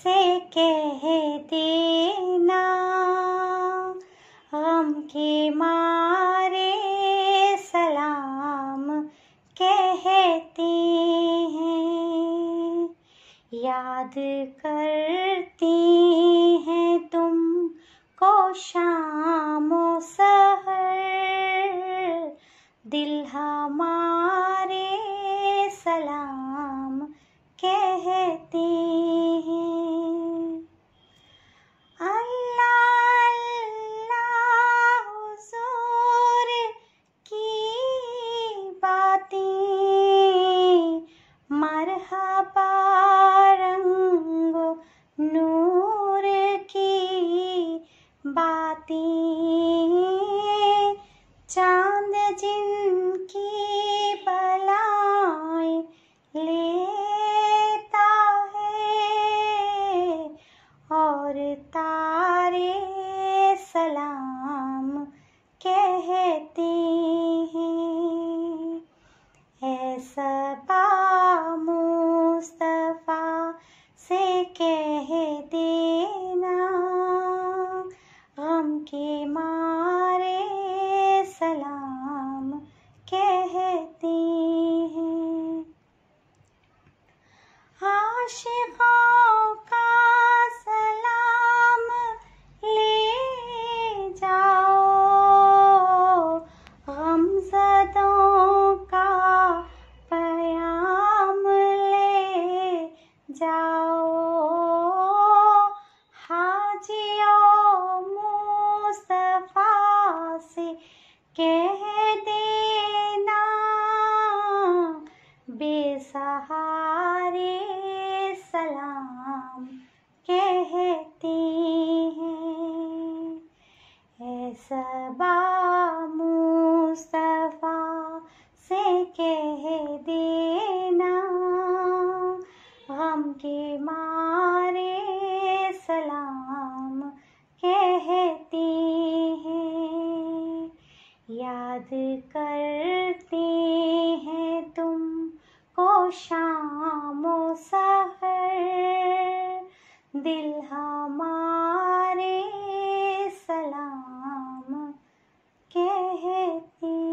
से कह देना गम के मारे सलाम कहते हैं याद करती हैं तुम को शाम सहर दिल हमारा नूर की बातें चांद जिनकी बलाएं लेता है और तारे सलाम कहते जाओ हाजियो मुस्तफा से कह देना बेसहारे सलाम कहते हैं ऐसा याद करते हैं तुम को शाम सहर दिल हमारे सलाम कहती